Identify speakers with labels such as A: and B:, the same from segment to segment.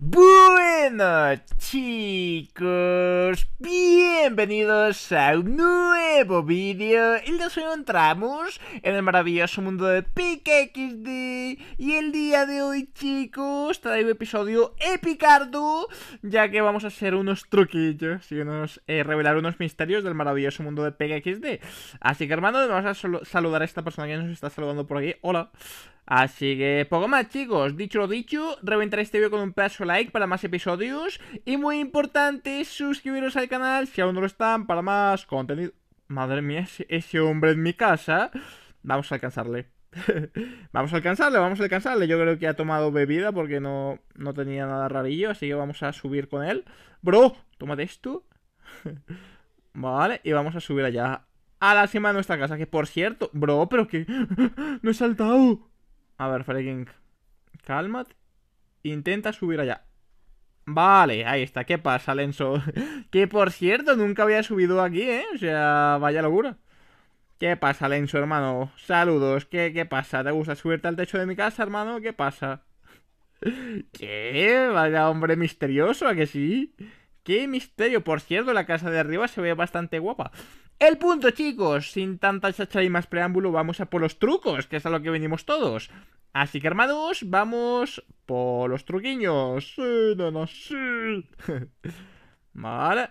A: Boo! Buenas chicos, bienvenidos a un nuevo vídeo y nos encontramos en el maravilloso mundo de PKXD Y el día de hoy chicos un episodio epicardo ya que vamos a hacer unos truquillos y unos, eh, revelar unos misterios del maravilloso mundo de PKXD Así que hermano, vamos a saludar a esta persona que nos está saludando por aquí, hola Así que poco más chicos, dicho lo dicho, reventaré este vídeo con un pedazo like para más episodios dios Y muy importante, suscribiros al canal si aún no lo están para más contenido. Madre mía, ese hombre en mi casa. Vamos a alcanzarle. vamos a alcanzarle, vamos a alcanzarle. Yo creo que ha tomado bebida porque no, no tenía nada rarillo, así que vamos a subir con él. Bro, de esto. vale, y vamos a subir allá. A la cima de nuestra casa, que por cierto, bro, pero que... no he saltado. A ver, freaking... Cálmate. Intenta subir allá. Vale, ahí está. ¿Qué pasa, Lenso? que por cierto, nunca había subido aquí, ¿eh? O sea, vaya locura. ¿Qué pasa, Lenso, hermano? Saludos. ¿Qué, qué pasa? ¿Te gusta subirte al techo de mi casa, hermano? ¿Qué pasa? ¿Qué? Vaya hombre misterioso, ¿a que sí? ¡Qué misterio! Por cierto, la casa de arriba se ve bastante guapa. El punto, chicos, sin tanta chacha y más preámbulo, vamos a por los trucos, que es a lo que venimos todos. Así que, hermanos, vamos por los truquiños. Sí, nena, sí. vale.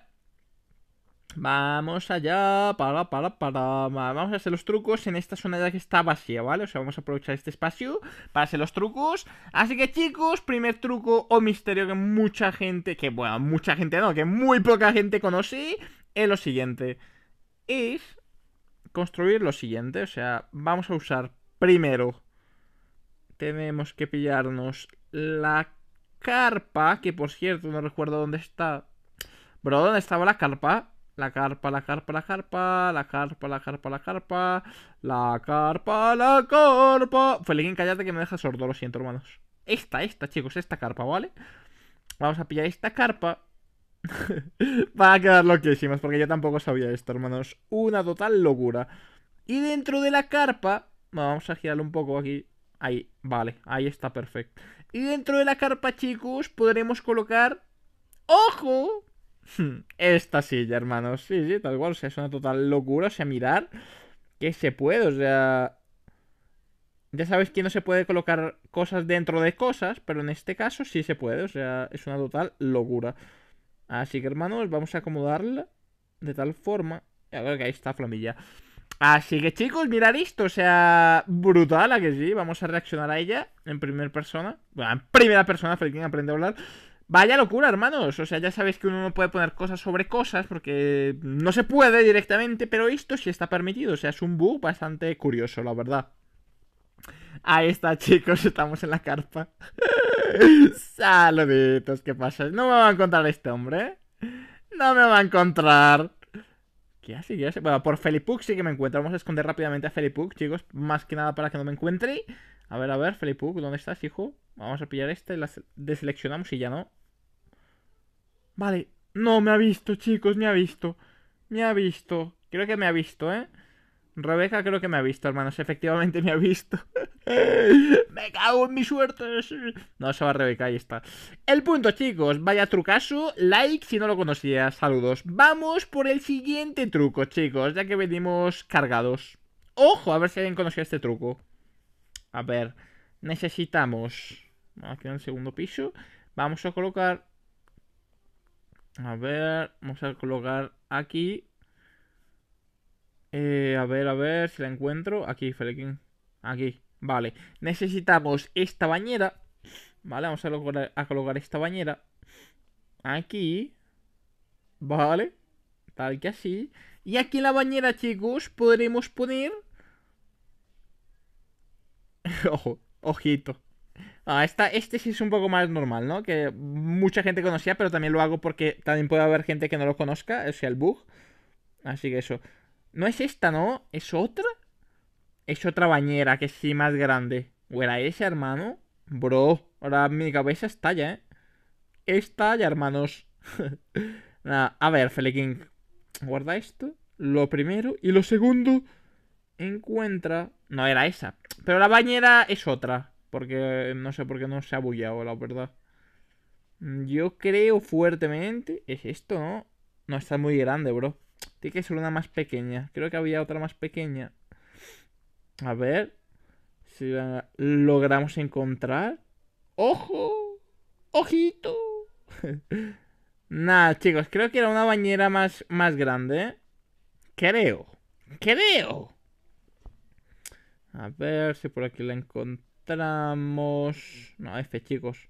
A: Vamos allá, para, para, para. Vamos a hacer los trucos en esta zona ya que está vacía, ¿vale? O sea, vamos a aprovechar este espacio para hacer los trucos. Así que, chicos, primer truco o misterio que mucha gente, que bueno, mucha gente no, que muy poca gente conoce, es lo siguiente: es construir lo siguiente. O sea, vamos a usar primero tenemos que pillarnos la carpa, que por cierto no recuerdo dónde está. Bro, ¿dónde estaba la carpa? La carpa, la carpa, la carpa, la carpa, la carpa, la carpa, la carpa, la carpa. Feliquín, callate que me deja sordo, lo siento, hermanos. Esta, esta, chicos, esta carpa, ¿vale? Vamos a pillar esta carpa. Va a quedar loquísimas, porque yo tampoco sabía esto, hermanos. Una total locura. Y dentro de la carpa, vamos a girar un poco aquí. Ahí, vale, ahí está perfecto. Y dentro de la carpa, chicos, podremos colocar... ¡Ojo! Esta silla, hermanos. Sí, sí, tal cual. O sea, es una total locura. O sea, mirar que se puede. O sea... Ya sabéis que no se puede colocar cosas dentro de cosas, pero en este caso sí se puede. O sea, es una total locura. Así que, hermanos, vamos a acomodarla de tal forma... Ya creo que ahí está Flamilla. Así que chicos, mirad esto, o sea, brutal, a que sí, vamos a reaccionar a ella en primera persona. Bueno, en primera persona, quien aprende a hablar. Vaya locura, hermanos, o sea, ya sabéis que uno no puede poner cosas sobre cosas porque no se puede directamente, pero esto sí está permitido, o sea, es un bug bastante curioso, la verdad. Ahí está, chicos, estamos en la carpa. Saluditos, ¿qué pasa? No me va a encontrar este hombre, ¿eh? No me va a encontrar. ¿Qué hace? ¿Qué hace? Bueno, por Felipuk sí que me encuentro. Vamos a esconder rápidamente a Felipuk, chicos. Más que nada para que no me encuentre. A ver, a ver, Felipuk, ¿dónde estás, hijo? Vamos a pillar este, la deseleccionamos y ya no. Vale. No, me ha visto, chicos, me ha visto. Me ha visto. Creo que me ha visto, ¿eh? Rebeca creo que me ha visto, hermanos. Efectivamente me ha visto. me cago en mi suerte No, se va Rebeca, ahí está. El punto, chicos. Vaya trucazo. Like si no lo conocías. Saludos. Vamos por el siguiente truco, chicos. Ya que venimos cargados. Ojo, a ver si alguien conocía este truco. A ver. Necesitamos... Aquí en el segundo piso. Vamos a colocar... A ver, vamos a colocar aquí eh, a ver, a ver si la encuentro. Aquí, Feliquín. Aquí. Vale. Necesitamos esta bañera. Vale, vamos a colocar, esta bañera. Aquí. Vale. Tal que así. Y aquí en la bañera, chicos, podremos poner... Ojo, ojito. Ah, esta, este sí es un poco más normal, ¿no? Que mucha gente conocía, pero también lo hago porque también puede haber gente que no lo conozca, o sea, el bug. Así que eso. No es esta, ¿no? ¿Es otra? Es otra bañera que sí más grande. ¿O era esa, hermano? Bro, ahora mi cabeza estalla, ¿eh? Estalla, hermanos. a ver, Feleking. Guarda esto. Lo primero. Y lo segundo. Encuentra. No era esa. Pero la bañera es otra. Porque no sé por qué no se ha bullado, la verdad. Yo creo fuertemente. Es esto, ¿no? No está muy grande, bro. Tiene que ser una más pequeña. Creo que había otra más pequeña. A ver si logramos encontrar. ¡Ojo! ¡Ojito! Nada, chicos, creo que era una bañera más, más grande. Creo. Creo. A ver si por aquí la encontramos. No, F, este, chicos.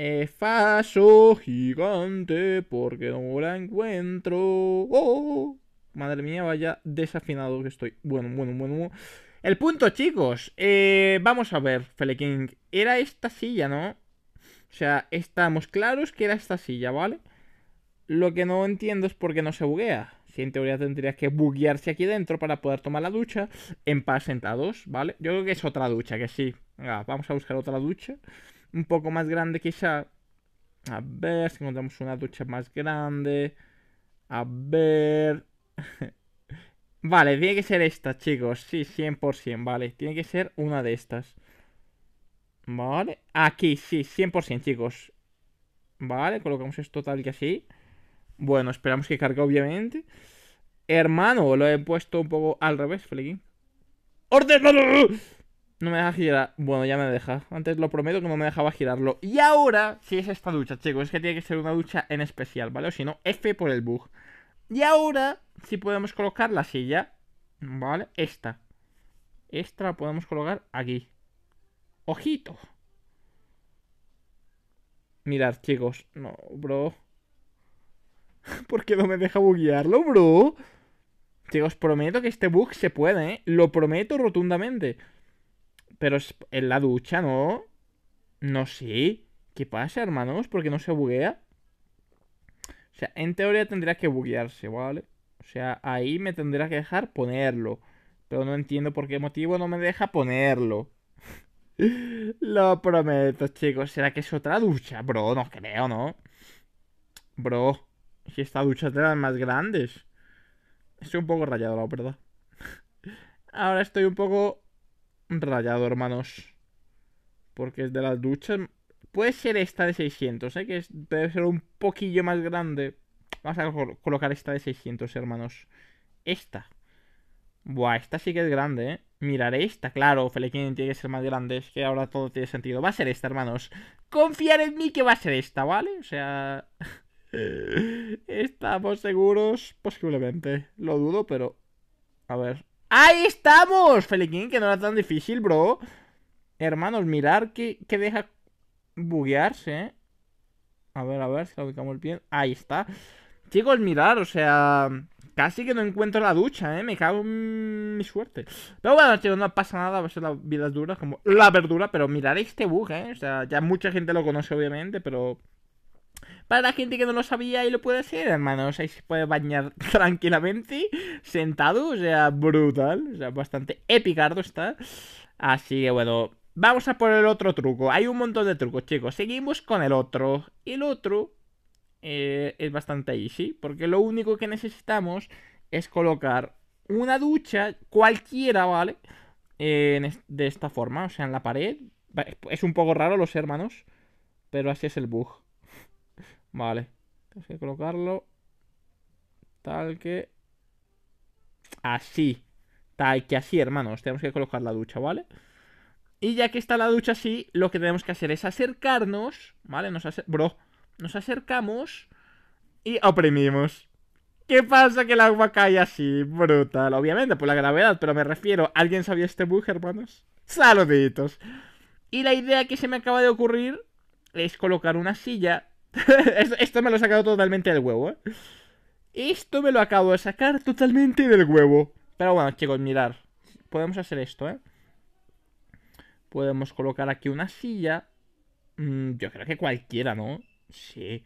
A: Eh, fallo gigante porque no la encuentro. ¡Oh! madre mía, vaya desafinado que estoy. Bueno, bueno, bueno. El punto, chicos. Eh, vamos a ver, Feleking. Era esta silla, ¿no? O sea, estamos claros que era esta silla, ¿vale? Lo que no entiendo es por qué no se buguea. Si en teoría tendrías que buguearse aquí dentro para poder tomar la ducha en paz sentados, ¿vale? Yo creo que es otra ducha, que sí. Venga, vamos a buscar otra ducha un poco más grande quizá A ver si encontramos una ducha más grande. A ver. vale, tiene que ser esta, chicos. Sí, 100%, vale. Tiene que ser una de estas. Vale. Aquí, sí, 100%, chicos. Vale, colocamos esto tal que así. Bueno, esperamos que cargue, obviamente. Hermano, lo he puesto un poco al revés, Flecky. ¡Orden! No me deja girar. Bueno, ya me deja. Antes lo prometo que no me dejaba girarlo. Y ahora, si es esta ducha, chicos. Es que tiene que ser una ducha en especial, ¿vale? O si no, F por el bug. Y ahora, si podemos colocar la silla, ¿vale? Esta. Esta la podemos colocar aquí. ¡Ojito! Mirad, chicos. No, bro. ¿Por qué no me deja buguearlo, bro? Chicos, prometo que este bug se puede, ¿eh? Lo prometo rotundamente. Pero es en la ducha, ¿no? No sé. ¿Qué pasa, hermanos? ¿Por qué no se buguea? O sea, en teoría tendría que buguearse, ¿vale? O sea, ahí me tendría que dejar ponerlo. Pero no entiendo por qué motivo no me deja ponerlo. Lo prometo, chicos. ¿Será que es otra ducha? Bro, no creo, ¿no? Bro, si esta ducha es de más grandes. Estoy un poco rayado, la verdad. Ahora estoy un poco rayado, hermanos. Porque es de las duchas. Puede ser esta de 600, ¿eh? Que debe ser un poquillo más grande. Vamos a colocar esta de 600, hermanos. Esta. Buah, esta sí que es grande, ¿eh? Miraré esta, claro, Felequín tiene que ser más grande, es que ahora todo tiene sentido. Va a ser esta, hermanos. Confiar en mí que va a ser esta, ¿vale? O sea... Estamos seguros, posiblemente. Lo dudo, pero... A ver, ¡Ahí estamos! Feliquín, que no era tan difícil, bro. Hermanos, mirar que, deja buguearse, ¿eh? A ver, a ver si la ubicamos bien. Ahí está. Chicos, mirar, o sea... Casi que no encuentro la ducha, ¿eh? Me cago en mi suerte. Pero bueno, chicos, no pasa nada. Va a ser las vidas duras como la verdura. Pero mirar este bug, ¿eh? O sea, ya mucha gente lo conoce, obviamente, pero... Para la gente que no lo sabía y lo puede hacer, hermanos, ahí se puede bañar tranquilamente, sentado, o sea, brutal, o sea, bastante epicardo está. Así que bueno, vamos a por el otro truco. Hay un montón de trucos, chicos. Seguimos con el otro. El otro eh, es bastante easy, porque lo único que necesitamos es colocar una ducha cualquiera, ¿vale? Eh, de esta forma, o sea, en la pared. Es un poco raro los hermanos, pero así es el bug. Vale. Tenemos que colocarlo tal que... Así. Tal que así, hermanos. Tenemos que colocar la ducha, ¿vale? Y ya que está la ducha así, lo que tenemos que hacer es acercarnos, ¿vale? Nos Bro, nos acercamos y oprimimos. ¿Qué pasa que el agua cae así? Brutal, obviamente, por la gravedad, pero me refiero, ¿alguien sabía este bug, hermanos? Saluditos. Y la idea que se me acaba de ocurrir es colocar una silla Esto me lo he sacado totalmente del huevo, ¿eh? Esto me lo acabo de sacar totalmente del huevo. Pero bueno, chicos, mirar. Podemos hacer esto, ¿eh? Podemos colocar aquí una silla. Mm, yo creo que cualquiera, ¿no? Sí.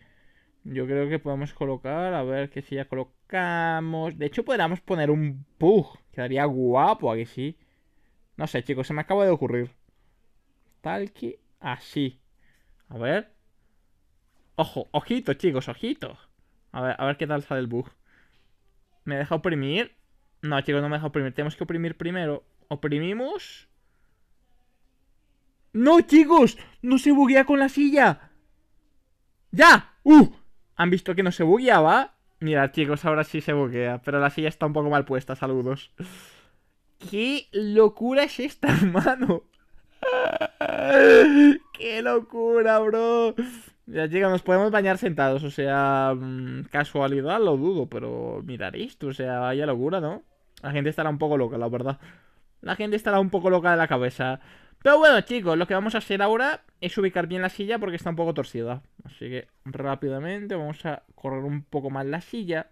A: Yo creo que podemos colocar... A ver qué silla colocamos. De hecho, podríamos poner un pug. Quedaría guapo, aquí sí? No sé, chicos, se me acaba de ocurrir. Tal que... Así. A ver... Ojo, ojito, chicos, ojito. A ver, a ver qué tal sale el bug. ¿Me deja oprimir? No, chicos, no me deja oprimir. Tenemos que oprimir primero. Oprimimos. ¡No, chicos! ¡No se buguea con la silla! ¡Ya! ¡Uh! Han visto que no se bugueaba. Mira, chicos, ahora sí se buguea. Pero la silla está un poco mal puesta, saludos. ¡Qué locura es esta, hermano! ¡Qué locura, bro! Ya llega, nos podemos bañar sentados, o sea, mm, casualidad lo dudo, pero mirar esto, o sea, vaya locura, ¿no? La gente estará un poco loca, la verdad. La gente estará un poco loca de la cabeza. Pero bueno, chicos, lo que vamos a hacer ahora es ubicar bien la silla porque está un poco torcida. Así que rápidamente vamos a correr un poco más la silla.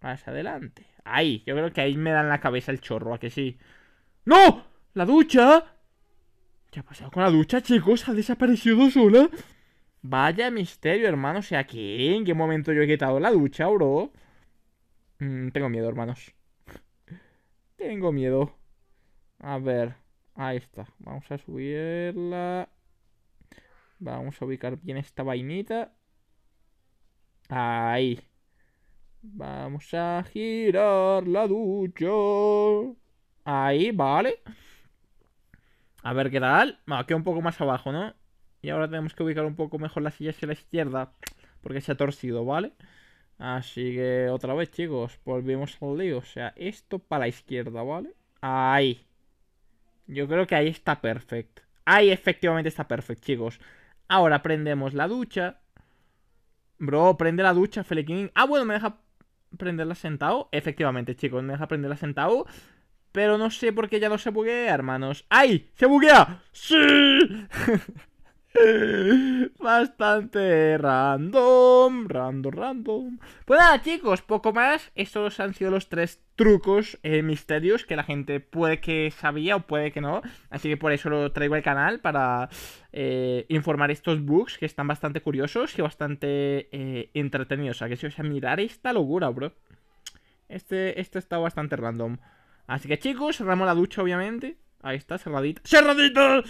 A: Más adelante. Ahí, yo creo que ahí me en la cabeza el chorro, ¿a que sí? ¡No! ¡La ducha! ¿Qué ha pasado con la ducha, chicos? ¿Ha desaparecido sola? Vaya misterio, hermanos. O sea, ¿En qué momento yo he quitado la ducha, bro? Mm, tengo miedo, hermanos. Tengo miedo. A ver. Ahí está. Vamos a subirla. Vamos a ubicar bien esta vainita. Ahí. Vamos a girar la ducha. Ahí, vale. A ver, ¿qué tal? Bueno, queda un poco más abajo, ¿no? Y ahora tenemos que ubicar un poco mejor la silla hacia la izquierda. Porque se ha torcido, ¿vale? Así que otra vez, chicos. Volvemos al lío. O sea, esto para la izquierda, ¿vale? Ahí. Yo creo que ahí está perfecto. Ahí efectivamente está perfecto, chicos. Ahora prendemos la ducha. Bro, prende la ducha, feliquín. Ah, bueno, me deja prenderla sentado. Efectivamente, chicos, me deja prenderla sentado. Pero no sé por qué ya no se buguea, hermanos. ¡Ay! ¡Se buguea! ¡Sí! Bastante random, random, random. Pues nada, chicos, poco más. Estos han sido los tres trucos eh, misterios que la gente puede que sabía o puede que no. Así que por eso lo traigo al canal para eh, informar estos bugs que están bastante curiosos y bastante eh, entretenidos. O sea, que si os a esta locura, bro. Este, este está bastante random. Así que chicos, cerramos la ducha, obviamente. Ahí está, cerradita. ¡Cerradita!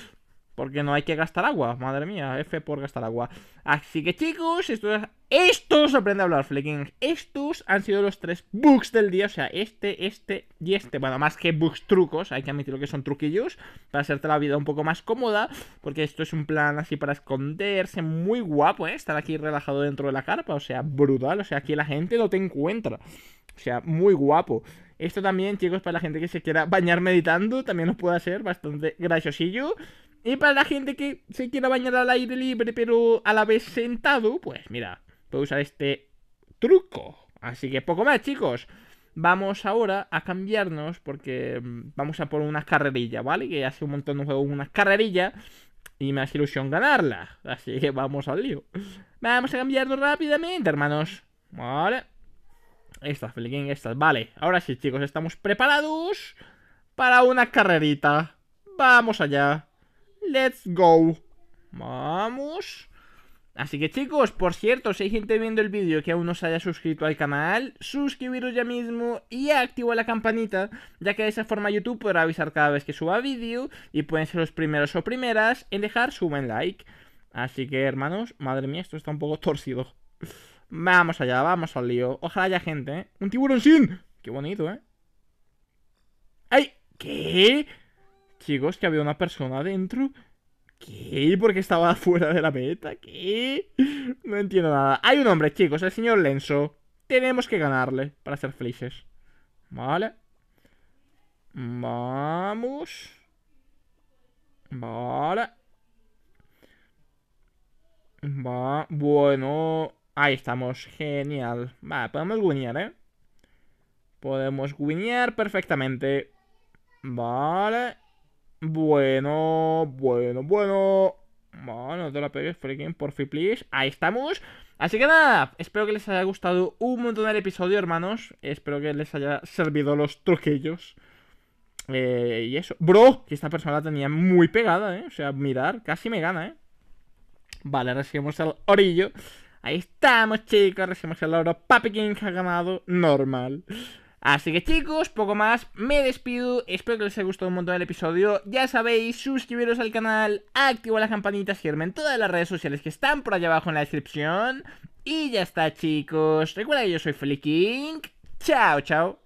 A: Porque no hay que gastar agua, madre mía, F por gastar agua. Así que chicos, estos, estos aprende a hablar, fleking Estos han sido los tres bugs del día, o sea, este, este y este. Bueno, más que bugs, trucos, hay que admitirlo que son truquillos para hacerte la vida un poco más cómoda. Porque esto es un plan así para esconderse, muy guapo, ¿eh? Estar aquí relajado dentro de la carpa, o sea, brutal, o sea, aquí la gente no te encuentra. O sea, muy guapo. Esto también, chicos, para la gente que se quiera bañar meditando, también nos puede hacer bastante graciosillo. Y para la gente que se quiera bañar al aire libre, pero a la vez sentado, pues mira, puede usar este truco. Así que poco más, chicos. Vamos ahora a cambiarnos porque mm, vamos a por una carrerilla, ¿vale? Que hace un montón de juego una carrerilla y me hace ilusión ganarla. Así que vamos al lío. Vamos a cambiarnos rápidamente, hermanos. Vale. Estas, Feliquín, estas. Vale, ahora sí, chicos, estamos preparados para una carrerita. Vamos allá. Let's go. Vamos. Así que chicos, por cierto, si hay gente viendo el vídeo que aún no se haya suscrito al canal, suscribiros ya mismo y activa la campanita, ya que de esa forma YouTube podrá avisar cada vez que suba vídeo y pueden ser los primeros o primeras en dejar su buen like. Así que hermanos, madre mía, esto está un poco torcido. Vamos allá, vamos al lío. Ojalá haya gente, ¿eh? ¡Un tiburón sin! ¡Qué bonito, eh! ¡Ay! ¿Qué? Chicos, que había una persona adentro. ¿Qué? ¿Por qué estaba fuera de la meta? ¿Qué? No entiendo nada. Hay un hombre, chicos, el señor Lenso. Tenemos que ganarle para ser felices. Vale. Vamos. Vale. Va. Bueno, Ahí estamos, genial. Vale, podemos guinear, ¿eh? Podemos guinear perfectamente. Vale. Bueno, bueno, bueno. Bueno, no te la pegues, freaking, por please. Ahí estamos. Así que nada, espero que les haya gustado un montón el episodio, hermanos. Espero que les haya servido los troquellos eh, y eso. Bro, que esta persona la tenía muy pegada, ¿eh? O sea, mirar, casi me gana, ¿eh? Vale, ahora seguimos al orillo. Ahí estamos, chicos. Recibimos el oro. Papi King ha ganado normal. Así que chicos, poco más, me despido, espero que les haya gustado un montón el episodio, ya sabéis, suscribiros al canal, activo la campanita, seguirme en todas las redes sociales que están por allá abajo en la descripción, y ya está chicos, recuerda que yo soy Flicking. chao chao.